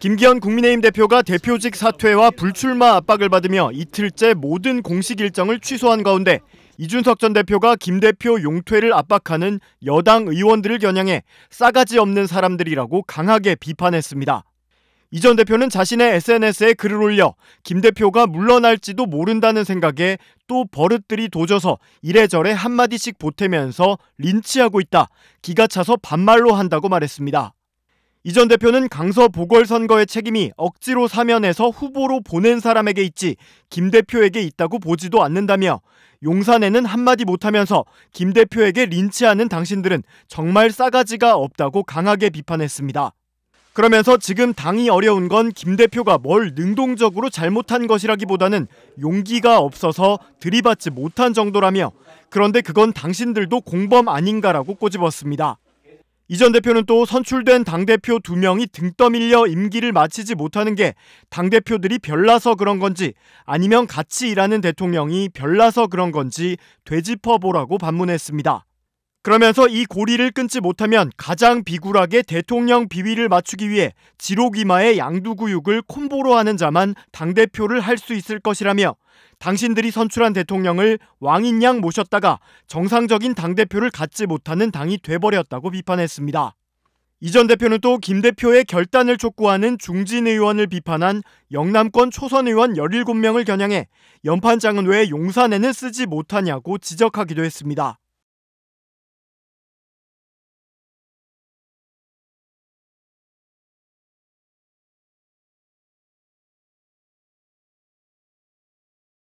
김기현 국민의힘 대표가 대표직 사퇴와 불출마 압박을 받으며 이틀째 모든 공식 일정을 취소한 가운데 이준석 전 대표가 김 대표 용퇴를 압박하는 여당 의원들을 겨냥해 싸가지 없는 사람들이라고 강하게 비판했습니다. 이 전 대표는 자신의 SNS에 글을 올려 김 대표가 물러날지도 모른다는 생각에 또 버릇들이 도져서 이래저래 한마디씩 보태면서 린치하고 있다. 기가 차서 반말로 한다고 말했습니다. 이전 대표는 강서 보궐선거의 책임이 억지로 사면해서 후보로 보낸 사람에게 있지 김 대표에게 있다고 보지도 않는다며 용산에는 한마디 못하면서 김 대표에게 린치하는 당신들은 정말 싸가지가 없다고 강하게 비판했습니다. 그러면서 지금 당이 어려운 건 김 대표가 뭘 능동적으로 잘못한 것이라기보다는 용기가 없어서 들이받지 못한 정도라며 그런데 그건 당신들도 공범 아닌가라고 꼬집었습니다. 이전 대표는 또 선출된 당대표 두명이 등떠밀려 임기를 마치지 못하는 게 당대표들이 별나서 그런 건지 아니면 같이 일하는 대통령이 별나서 그런 건지 되짚어보라고 반문했습니다. 그러면서 이 고리를 끊지 못하면 가장 비굴하게 대통령 비위를 맞추기 위해 지로기마의 양두구육을 콤보로 하는 자만 당대표를 할 수 있을 것이라며 당신들이 선출한 대통령을 왕인양 모셨다가 정상적인 당대표를 갖지 못하는 당이 돼버렸다고 비판했습니다. 이전 대표는 또 김 대표의 결단을 촉구하는 중진 의원을 비판한 영남권 초선 의원 17명을 겨냥해 연판장은 왜 용산에는 쓰지 못하냐고 지적하기도 했습니다.